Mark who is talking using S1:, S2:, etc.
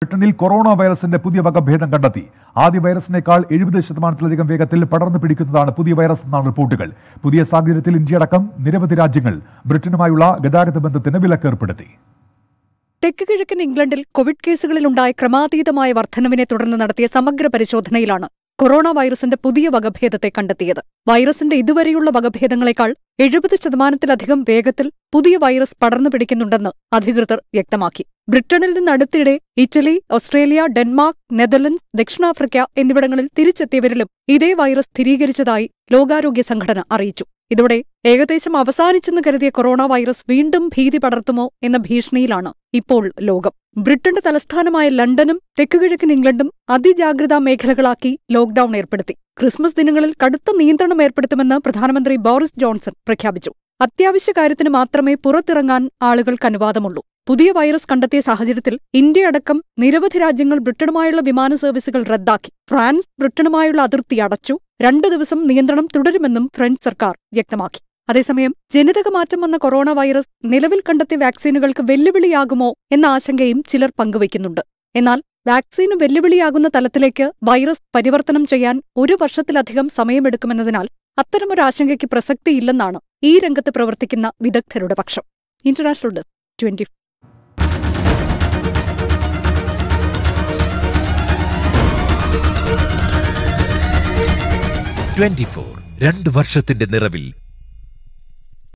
S1: ബ്രിട്ടനിൽ കൊറോണ വൈറസിന്റെ പുതിയ വകഭേദം കണ്ടെത്തി ആദ്യ വൈറസിനേക്കാൾ എഴുപത് ശതമാനത്തിലധികം വേഗത്തിൽ പടർന്നു പിടിക്കുന്നതാണ് പുതിയ വൈറസ് എന്നാണ് റിപ്പോർട്ടുകൾ പുതിയ സാഹചര്യത്തിൽ ഇന്ത്യയടക്കം നിരവധി രാജ്യങ്ങൾ ബ്രിട്ടനുമായുള്ള ഗതാഗത ബന്ധത്തിന് വിലക്കേർപ്പെടുത്തി
S2: തെക്ക് കിഴക്കൻ ഇംഗ്ലണ്ടിൽ കോവിഡ് കേസുകളിലുണ്ടായ ക്രമാതീതമായ വർധനവിനെ തുടർന്ന് നടത്തിയ സമഗ്ര പരിശോധനയിലാണ് കൊറോണ വൈറസിന്റെ പുതിയ വകഭേദത്തെ കണ്ടെത്തിയത് വൈറസിന്റെ ഇതുവരെയുള്ള വകഭേദങ്ങളെക്കാൾ എഴുപത് ശതമാനത്തിലധികം വേഗത്തിൽ പുതിയ വൈറസ് പടർന്നു പിടിക്കുന്നുണ്ടെന്ന് അധികൃതർ വ്യക്തമാക്കി ബ്രിട്ടനിൽ നിന്ന് അടുത്തിടെ ഇറ്റലി ഓസ്ട്രേലിയ ഡെൻമാർക്ക് നെതർലൻഡ്സ് ദക്ഷിണാഫ്രിക്ക എന്നിവിടങ്ങളിൽ തിരിച്ചെത്തിയവരിലും ഇതേ വൈറസ് സ്ഥിരീകരിച്ചതായി ലോകാരോഗ്യ സംഘടന അറിയിച്ചു ഇതോടെ ഏകദേശം അവസാനിച്ചെന്ന് കരുതിയ കൊറോണ വൈറസ് വീണ്ടും ഭീതി പടർത്തുമോ എന്ന ഭീഷണിയിലാണ് ഇപ്പോൾ ലോകം ബ്രിട്ടന്റെ തലസ്ഥാനമായ ലണ്ടനും തെക്കുകിഴക്കൻ ഇംഗ്ലണ്ടും അതിജാഗ്രതാ മേഖലകളാക്കി ലോക്ഡൌൺ ഏർപ്പെടുത്തി ക്രിസ്മസ് ദിനങ്ങളിൽ കടുത്ത നിയന്ത്രണം ഏർപ്പെടുത്തുമെന്ന് പ്രധാനമന്ത്രി ബോറിസ് ജോൺസൺ പ്രഖ്യാപിച്ചു അത്യാവശ്യ കാര്യത്തിന് മാത്രമേ പുറത്തിറങ്ങാൻ ആളുകൾക്ക് അനുവാദമുള്ളൂ പുതിയ വൈറസ് കണ്ടെത്തിയ സാഹചര്യത്തിൽ ഇന്ത്യയടക്കം നിരവധി രാജ്യങ്ങൾ ബ്രിട്ടനുമായുള്ള വിമാന സർവീസുകൾ റദ്ദാക്കി ഫ്രാൻസ് ബ്രിട്ടനുമായുള്ള അതിർത്തി അടച്ചു രണ്ടു ദിവസം നിയന്ത്രണം തുടരുമെന്നും ഫ്രഞ്ച് സർക്കാർ വ്യക്തമാക്കി അതേസമയം ജനിതക മാറ്റം വന്ന കൊറോണ വൈറസ് നിലവിൽ കണ്ടെത്തിയ വാക്സിനുകൾക്ക് വെല്ലുവിളിയാകുമോ എന്ന ആശങ്കയും ചിലർ പങ്കുവയ്ക്കുന്നുണ്ട് എന്നാൽ വാക്സിന് വെല്ലുവിളിയാകുന്ന തലത്തിലേക്ക് വൈറസ് പരിവർത്തനം ചെയ്യാൻ ഒരു വർഷത്തിലധികം സമയമെടുക്കുമെന്നതിനാൽ അത്തരമൊരു ആശങ്കയ്ക്ക് പ്രസക്തിയില്ലെന്നാണ് ഈ രംഗത്ത് പ്രവർത്തിക്കുന്ന വിദഗ്ധരുടെ പക്ഷം ഇന്റർനാഷണൽ ട്വന്റി
S1: ട്വന്റി ഫോർ രണ്ട് വർഷത്തിന്റെ നിറവിൽ